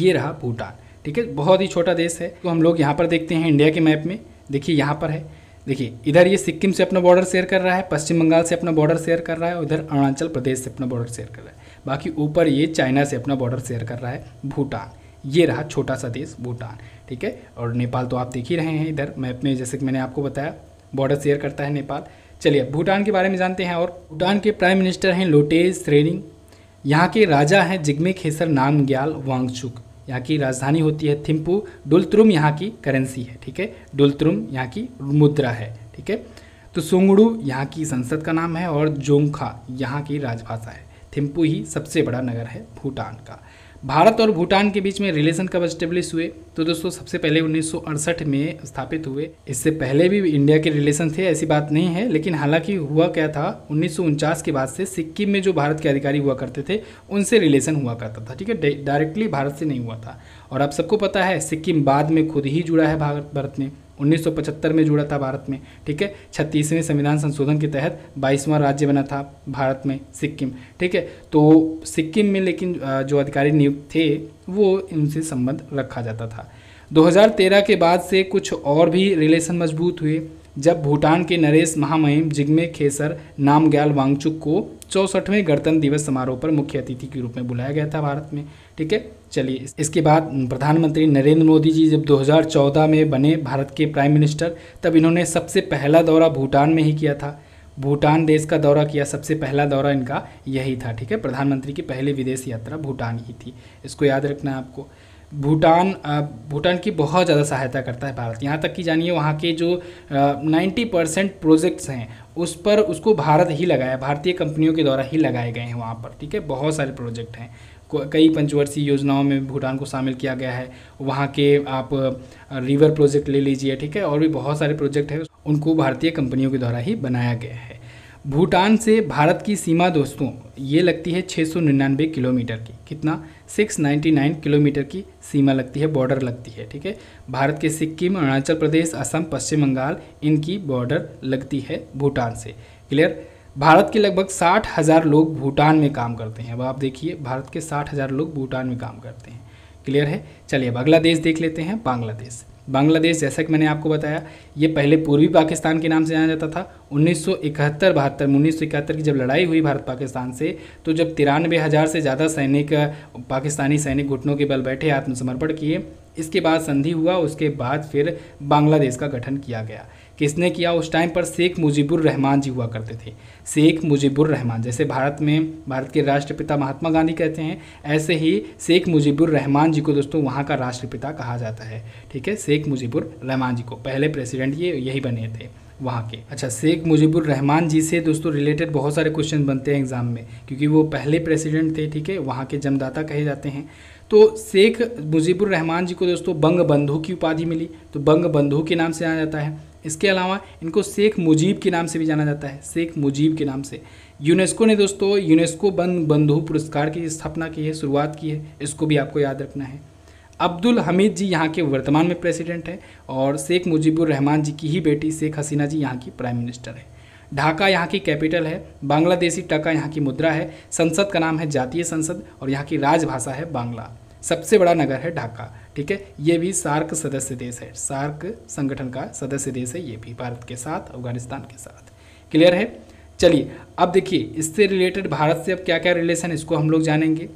ये रहा भूटान ठीक है बहुत ही छोटा देश है तो हम लोग यहाँ पर देखते हैं इंडिया के मैप में देखिए यहाँ पर है देखिए इधर ये सिक्किम से अपना बॉर्डर शेयर कर रहा है पश्चिम बंगाल से अपना बॉर्डर शेयर कर रहा है उधर अरुणाचल प्रदेश से अपना बॉर्डर शेयर कर रहा है बाकी ऊपर ये चाइना से अपना बॉर्डर शेयर कर रहा है भूटान ये रहा छोटा सा देश भूटान ठीक है और नेपाल तो आप देख ही रहे हैं इधर मैप में जैसे कि मैंने आपको बताया बॉर्डर शेयर करता है नेपाल चलिए भूटान के बारे में जानते हैं और भूटान के प्राइम मिनिस्टर हैं लोटे स्रेनिंग यहाँ के राजा हैं जिग्मे खेसर नामग्याल वांगचुक यहाँ की राजधानी होती है थिम्पू डुलत्रुम यहाँ की करेंसी है ठीक है डुलत्रुम यहाँ की मुद्रा है ठीक है तो सोंगड़ू यहाँ की संसद का नाम है और जोंखा यहाँ की राजभाषा है थिम्पू ही सबसे बड़ा नगर है भूटान का भारत और भूटान के बीच में रिलेशन कब स्टेब्लिश हुए तो दोस्तों सबसे पहले उन्नीस में स्थापित हुए इससे पहले भी इंडिया के रिलेशन थे ऐसी बात नहीं है लेकिन हालांकि हुआ क्या था उन्नीस के बाद से सिक्किम में जो भारत के अधिकारी हुआ करते थे उनसे रिलेशन हुआ करता था ठीक है डायरेक्टली भारत से नहीं हुआ था और आप सबको पता है सिक्किम बाद में खुद ही जुड़ा है भारत भारत ने 1975 में जुड़ा था भारत में ठीक है छत्तीसवें संविधान संशोधन के तहत बाईसवां राज्य बना था भारत में सिक्किम ठीक है तो सिक्किम में लेकिन जो अधिकारी नियुक्त थे वो इनसे संबंध रखा जाता था 2013 के बाद से कुछ और भी रिलेशन मजबूत हुए जब भूटान के नरेश महामहिम जिग्मे खेसर नामग्याल वांगचुक को चौसठवें गणतंत्र दिवस समारोह पर मुख्य अतिथि के रूप में बुलाया गया था भारत में ठीक है चलिए इसके बाद प्रधानमंत्री नरेंद्र मोदी जी जब 2014 में बने भारत के प्राइम मिनिस्टर तब इन्होंने सबसे पहला दौरा भूटान में ही किया था भूटान देश का दौरा किया सबसे पहला दौरा इनका यही था ठीक है प्रधानमंत्री की पहली विदेश यात्रा भूटान ही थी इसको याद रखना है आपको भूटान भूटान की बहुत ज़्यादा सहायता करता है भारत यहाँ तक कि जानिए वहाँ के जो नाइन्टी परसेंट प्रोजेक्ट्स हैं उस पर उसको भारत ही लगाया भारतीय कंपनियों के द्वारा ही लगाए गए हैं वहाँ पर ठीक है बहुत सारे प्रोजेक्ट हैं कई पंचवर्षीय योजनाओं में भूटान को शामिल किया गया है वहाँ के आप रिवर प्रोजेक्ट ले लीजिए ठीक है और भी बहुत सारे प्रोजेक्ट हैं उनको भारतीय कंपनियों के द्वारा ही बनाया गया है भूटान से भारत की सीमा दोस्तों ये लगती है 699 किलोमीटर की कितना 699 किलोमीटर की सीमा लगती है बॉर्डर लगती है ठीक है भारत के सिक्किम अरुणाचल प्रदेश असम पश्चिम बंगाल इनकी बॉर्डर लगती है भूटान से क्लियर भारत के लगभग साठ हज़ार लोग भूटान में काम करते हैं अब आप देखिए भारत के साठ हज़ार लोग भूटान में काम करते हैं क्लियर है चलिए अब बांग्लादेश देख लेते हैं बांग्लादेश बांग्लादेश जैसा कि मैंने आपको बताया ये पहले पूर्वी पाकिस्तान के नाम से जाना जाता था उन्नीस सौ इकहत्तर बहत्तर उन्नीस सौ इकहत्तर की जब लड़ाई हुई भारत पाकिस्तान से तो जब तिरानवे हज़ार से ज़्यादा सैनिक पाकिस्तानी सैनिक घुटनों के बल बैठे आत्मसमर्पण किए इसके बाद संधि हुआ उसके बाद फिर बांग्लादेश का गठन किया गया किसने किया उस टाइम पर शेख मुजीबुर रहमान जी हुआ करते थे शेख मुजीबुर रहमान जैसे भारत में भारत के राष्ट्रपिता महात्मा गांधी कहते हैं ऐसे ही शेख मुजीबुर रहमान जी को दोस्तों वहाँ का राष्ट्रपिता कहा जाता है ठीक है शेख मुजीबुर रहमान जी को पहले प्रेसिडेंट ये यही बने थे वहाँ के अच्छा शेख मुजीबुर रहमान जी से दोस्तों रिलेटेड बहुत सारे क्वेश्चन बनते हैं एग्जाम में क्योंकि वो पहले प्रेसिडेंट थे ठीक है वहाँ के जमदाता कहे जाते हैं तो शेख मुजीबुर रहमान जी को दोस्तों बंग बंधु की उपाधि मिली तो बंग बंधु के नाम से जाना जाता है इसके अलावा इनको शेख मुजीब के नाम से भी जाना जाता है शेख मुजीब के नाम से यूनेस्को ने दोस्तों यूनेस्को बन बंधु पुरस्कार की स्थापना की है शुरुआत की है इसको भी आपको याद रखना है अब्दुल हमीद जी यहाँ के वर्तमान में प्रेसिडेंट हैं और शेख मुजीबुर रहमान जी की ही बेटी शेख हसीना जी यहाँ की प्राइम मिनिस्टर है ढाका यहाँ की कैपिटल है बांग्लादेशी टका यहाँ की मुद्रा है संसद का नाम है जातीय संसद और यहाँ की राजभाषा है बांग्ला सबसे बड़ा नगर है ढाका ठीक है ये भी सार्क सदस्य देश है सार्क संगठन का सदस्य देश है ये भी भारत के साथ अफगानिस्तान के साथ क्लियर है चलिए अब देखिए इससे रिलेटेड भारत से अब क्या क्या रिलेशन है इसको हम लोग जानेंगे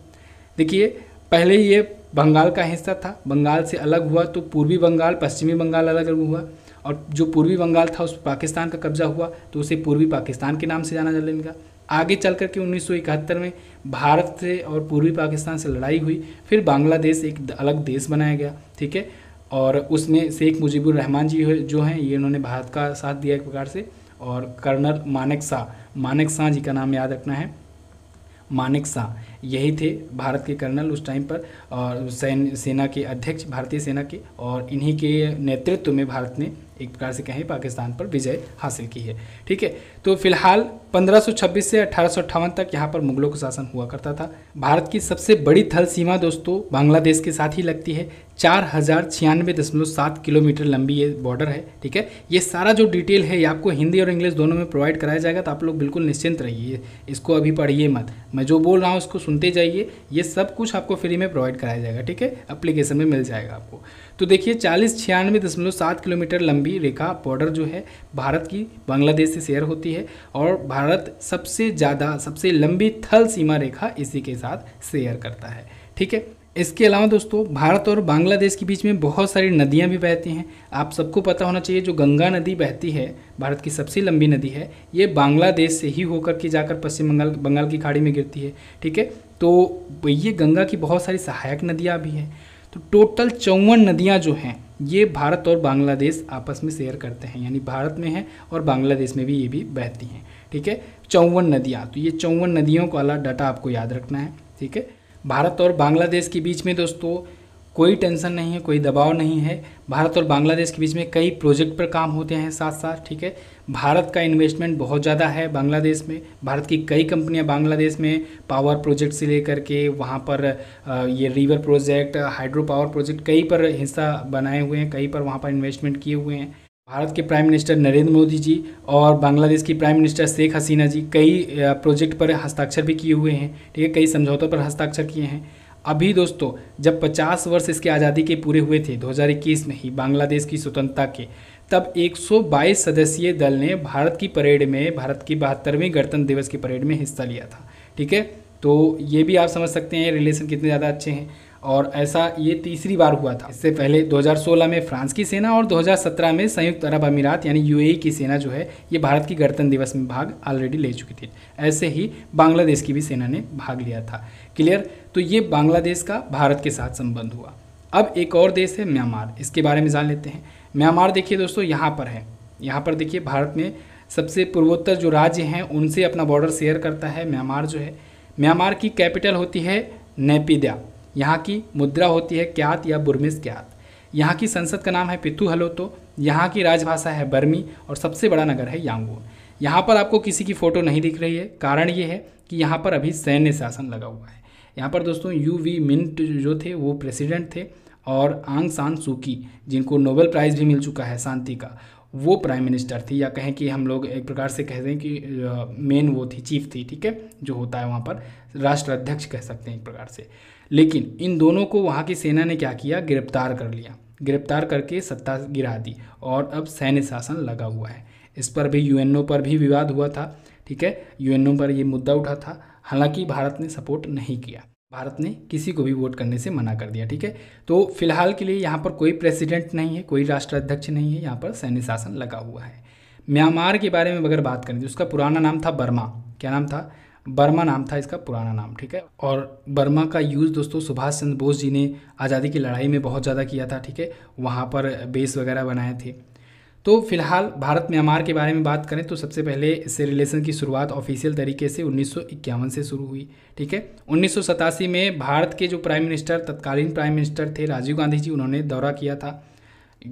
देखिए पहले ये बंगाल का हिस्सा था बंगाल से अलग हुआ तो पूर्वी बंगाल पश्चिमी बंगाल अलग अलग हुआ और जो पूर्वी बंगाल था उस पाकिस्तान का कब्जा हुआ तो उसे पूर्वी पाकिस्तान के नाम से जाना जाएगा आगे चल करके उन्नीस में भारत से और पूर्वी पाकिस्तान से लड़ाई हुई फिर बांग्लादेश एक अलग देश बनाया गया ठीक है और उसमें शेख मुजीबुर रहमान जी जो हैं ये इन्होंने भारत का साथ दिया एक प्रकार से और कर्नल मानक शाह मानक शाह जी का नाम याद रखना है मानिक शाह यही थे भारत के कर्नल उस टाइम पर और सैन सेना के अध्यक्ष भारतीय सेना के और इन्हीं के नेतृत्व में भारत ने एक प्रकार से कहें पाकिस्तान पर विजय हासिल की है ठीक है तो फिलहाल 1526 से अठारह तक यहाँ पर मुगलों का शासन हुआ करता था भारत की सबसे बड़ी थल सीमा दोस्तों बांग्लादेश के साथ ही लगती है चार हज़ार छियानवे दशमलव सात किलोमीटर लंबी ये बॉर्डर है ठीक है ये सारा जो डिटेल है ये आपको हिंदी और इंग्लिश दोनों में प्रोवाइड कराया जाएगा तो आप लोग बिल्कुल निश्चिंत रहिए इसको अभी पढ़िए मत मैं जो बोल रहा हूँ उसको सुनते जाइए ये सब कुछ आपको फ्री में प्रोवाइड कराया जाएगा ठीक है अप्लीकेशन में मिल जाएगा आपको तो देखिए चालीस छियानवे दशमलव सात किलोमीटर लंबी रेखा बॉर्डर जो है भारत की बांग्लादेश से शेयर होती है होती है और भारत सबसे ज़्यादा सबसे लंबी थल सीमा रेखा इसी के साथ शेयर करता है ठीक है इसके अलावा दोस्तों भारत और बांग्लादेश के बीच में बहुत सारी नदियाँ भी बहती हैं आप सबको पता होना चाहिए जो गंगा नदी बहती है भारत की सबसे लंबी नदी है ये बांग्लादेश से ही होकर के जाकर पश्चिम बंगाल बंगाल की खाड़ी में गिरती है ठीक है तो ये गंगा की बहुत सारी सहायक नदियाँ भी हैं तो टोटल चौवन नदियाँ जो हैं ये भारत और बांग्लादेश आपस में शेयर करते हैं यानी भारत में है और बांग्लादेश में भी ये भी बहती हैं ठीक है चौवन नदियाँ तो ये चौवन नदियों को वाला डाटा आपको याद रखना है ठीक है भारत और बांग्लादेश के बीच में दोस्तों कोई टेंशन नहीं है कोई दबाव नहीं है भारत और बांग्लादेश के बीच में कई प्रोजेक्ट पर काम होते हैं साथ साथ ठीक है भारत का इन्वेस्टमेंट बहुत ज़्यादा है बांग्लादेश में भारत की कई कंपनियां बांग्लादेश में पावर प्रोजेक्ट से लेकर के वहाँ पर ये river project hydro power project कई पर हिस्सा बनाए हुए हैं कई पर वहाँ पर इन्वेस्टमेंट किए हुए हैं भारत के प्राइम मिनिस्टर नरेंद्र मोदी जी और बांग्लादेश की प्राइम मिनिस्टर शेख हसीना जी कई प्रोजेक्ट पर हस्ताक्षर भी किए हुए हैं ठीक है कई समझौतों पर हस्ताक्षर किए हैं अभी दोस्तों जब 50 वर्ष इसके आज़ादी के पूरे हुए थे 2021 में ही बांग्लादेश की स्वतंत्रता के तब 122 सदस्यीय दल ने भारत की परेड में भारत की बहत्तरवीं गणतंत्र दिवस की परेड में हिस्सा लिया था ठीक है तो ये भी आप समझ सकते हैं रिलेशन कितने ज़्यादा अच्छे हैं और ऐसा ये तीसरी बार हुआ था इससे पहले 2016 में फ्रांस की सेना और 2017 में संयुक्त अरब अमीरात यानी यूएई e की सेना जो है ये भारत की गणतंत्र दिवस में भाग ऑलरेडी ले चुकी थी ऐसे ही बांग्लादेश की भी सेना ने भाग लिया था क्लियर तो ये बांग्लादेश का भारत के साथ संबंध हुआ अब एक और देश है म्यांमार इसके बारे में जान लेते हैं म्यांमार देखिए दोस्तों यहाँ पर है यहाँ पर देखिए भारत में सबसे पूर्वोत्तर जो राज्य हैं उनसे अपना बॉर्डर शेयर करता है म्यांमार जो है म्यांमार की कैपिटल होती है नेपिद्या यहाँ की मुद्रा होती है क्यात या बुरमिस क्यात यहाँ की संसद का नाम है पिथु हलोतो यहाँ की राजभाषा है बर्मी और सबसे बड़ा नगर है यांगून यहाँ पर आपको किसी की फ़ोटो नहीं दिख रही है कारण ये है कि यहाँ पर अभी सैन्य शासन लगा हुआ है यहाँ पर दोस्तों यू वी मिंट जो थे वो प्रेसिडेंट थे और आंग सान सूकी जिनको नोबेल प्राइज़ भी मिल चुका है शांति का वो प्राइम मिनिस्टर थी या कहें कि हम लोग एक प्रकार से कह दें कि मेन वो थी चीफ थी ठीक है जो होता है वहाँ पर राष्ट्र अध्यक्ष कह सकते हैं एक प्रकार से लेकिन इन दोनों को वहाँ की सेना ने क्या किया गिरफ्तार कर लिया गिरफ्तार करके सत्ता गिरा दी और अब सैन्य शासन लगा हुआ है इस पर भी यूएनओ पर भी विवाद हुआ था ठीक है यूएनओ पर ये मुद्दा उठा था हालांकि भारत ने सपोर्ट नहीं किया भारत ने किसी को भी वोट करने से मना कर दिया ठीक है तो फिलहाल के लिए यहाँ पर कोई प्रेसिडेंट नहीं है कोई राष्ट्राध्यक्ष नहीं है यहाँ पर सैन्य शासन लगा हुआ है म्यांमार के बारे में अगर बात करें तो उसका पुराना नाम था बर्मा क्या नाम था बर्मा नाम था इसका पुराना नाम ठीक है और बर्मा का यूज़ दोस्तों सुभाष चंद्र बोस जी ने आज़ादी की लड़ाई में बहुत ज़्यादा किया था ठीक है वहाँ पर बेस वगैरह बनाए थे तो फिलहाल भारत म्यांमार के बारे में बात करें तो सबसे पहले इससे रिलेशन की शुरुआत ऑफिशियल तरीके से उन्नीस से शुरू हुई ठीक है उन्नीस में भारत के जो प्राइम मिनिस्टर तत्कालीन प्राइम मिनिस्टर थे राजीव गांधी जी उन्होंने दौरा किया था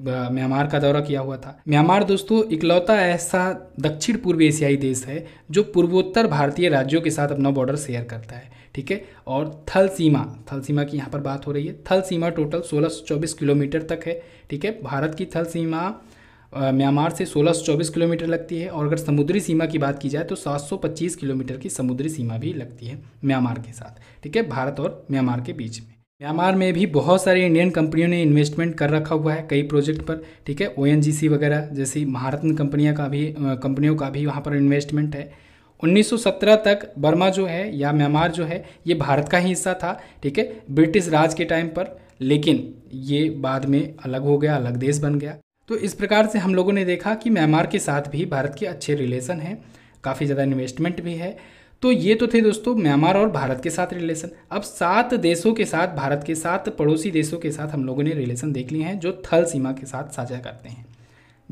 म्यांमार का दौरा किया हुआ था म्यांमार दोस्तों इकलौता ऐसा दक्षिण पूर्व एशियाई देश है जो पूर्वोत्तर भारतीय राज्यों के साथ अपना बॉर्डर शेयर करता है ठीक है और थल सीमा थल सीमा की यहाँ पर बात हो रही है थल सीमा टोटल 1624 किलोमीटर तक है ठीक है भारत की थल सीमा म्यांमार से चौबीस किलोमीटर लगती है और अगर समुद्री सीमा की बात की जाए तो 725 किलोमीटर की समुद्री सीमा भी लगती है म्यांमार के साथ ठीक है भारत और म्यांमार के बीच में म्यांमार में भी बहुत सारी इंडियन कंपनियों ने इन्वेस्टमेंट कर रखा हुआ है कई प्रोजेक्ट पर ठीक है ओ वगैरह जैसी महारत्न कंपनियाँ का भी कंपनियों का भी वहाँ पर इन्वेस्टमेंट है 1917 तक बर्मा जो है या म्यांमार जो है ये भारत का ही हिस्सा था ठीक है ब्रिटिश राज के टाइम पर लेकिन ये बाद में अलग हो गया अलग देश बन गया तो इस प्रकार से हम लोगों ने देखा कि म्यांमार के साथ भी भारत के अच्छे रिलेशन हैं काफ़ी ज़्यादा इन्वेस्टमेंट भी है तो ये तो थे दोस्तों म्यांमार और भारत के साथ रिलेशन अब सात देशों के साथ भारत के साथ पड़ोसी देशों के साथ हम लोगों ने रिलेशन देख लिए हैं जो थल सीमा के साथ साझा करते हैं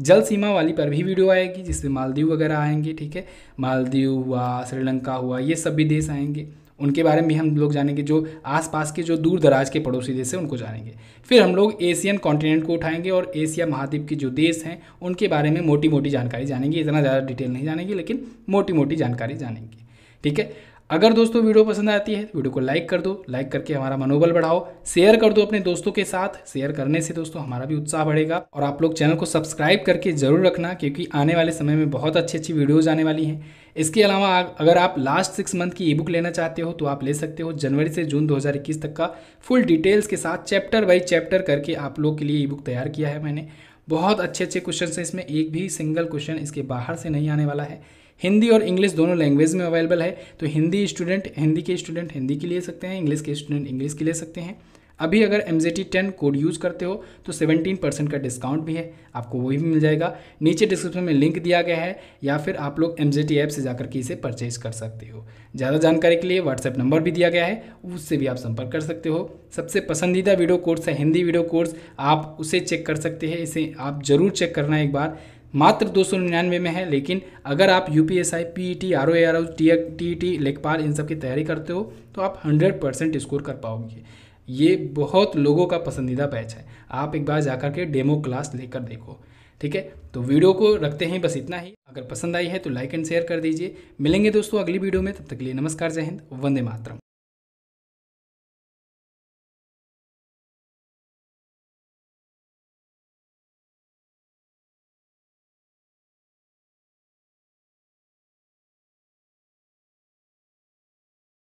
जल सीमा वाली पर भी वीडियो आएगी जिसमें मालदीव वगैरह आएंगे ठीक है मालदीव हुआ श्रीलंका हुआ ये सब भी देश आएंगे उनके बारे में भी हम लोग जानेंगे जो आसपास के जो दूर दराज के पड़ोसी देश हैं उनको जानेंगे फिर हम लोग एशियन कॉन्टिनेंट को उठाएंगे और एशिया महाद्वीप के जो देश हैं उनके बारे में मोटी मोटी जानकारी जानेंगे इतना ज़्यादा डिटेल नहीं जानेंगे लेकिन मोटी मोटी जानकारी जानेंगे ठीक है अगर दोस्तों वीडियो पसंद आती है तो वीडियो को लाइक कर दो लाइक करके हमारा मनोबल बढ़ाओ शेयर कर दो अपने दोस्तों के साथ शेयर करने से दोस्तों हमारा भी उत्साह बढ़ेगा और आप लोग चैनल को सब्सक्राइब करके जरूर रखना क्योंकि आने वाले समय में बहुत अच्छी अच्छी वीडियोज़ आने वाली हैं इसके अलावा अगर आप लास्ट सिक्स मंथ की ई बुक लेना चाहते हो तो आप ले सकते हो जनवरी से जून 2021 तक का फुल डिटेल्स के साथ चैप्टर बाई चैप्टर करके आप लोग के लिए ई बुक तैयार किया है मैंने बहुत अच्छे अच्छे क्वेश्चन हैं इसमें एक भी सिंगल क्वेश्चन इसके बाहर से नहीं आने वाला है हिंदी और इंग्लिश दोनों लैंग्वेज में अवेलेबल है तो हिंदी स्टूडेंट हिंदी के स्टूडेंट हिंदी के ले सकते हैं इंग्लिश के स्टूडेंट इंग्लिश के ले सकते हैं अभी अगर M J T ten code use करते हो तो सेवेंटीन परसेंट का डिस्काउंट भी है आपको वही भी मिल जाएगा नीचे डिस्क्रिप्शन में लिंक दिया गया है या फिर आप लोग एम जे टी ऐप से जाकर के इसे परचेज कर सकते हो ज़्यादा जानकारी के लिए व्हाट्सएप नंबर भी दिया गया है उससे भी आप संपर्क कर सकते हो सबसे पसंदीदा वीडियो कोर्स है हिंदी वीडियो कोर्स आप उसे चेक कर सकते हैं इसे आप ज़रूर चेक करना एक बार मात्र दो सौ निन्यानवे में है लेकिन अगर आप U P S I P E T R O A R O T T लेखपाल इन सब की तैयारी करते हो तो आप हंड्रेड परसेंट स्कोर कर पाओगे ये बहुत लोगों का पसंदीदा बैच है आप एक बार जाकर के डेमो क्लास लेकर देखो ठीक है तो वीडियो को रखते हैं बस इतना ही अगर पसंद आई है तो लाइक एंड शेयर कर दीजिए मिलेंगे दोस्तों अगली वीडियो में तब तक के लिए नमस्कार जय हिंद वंदे मातरम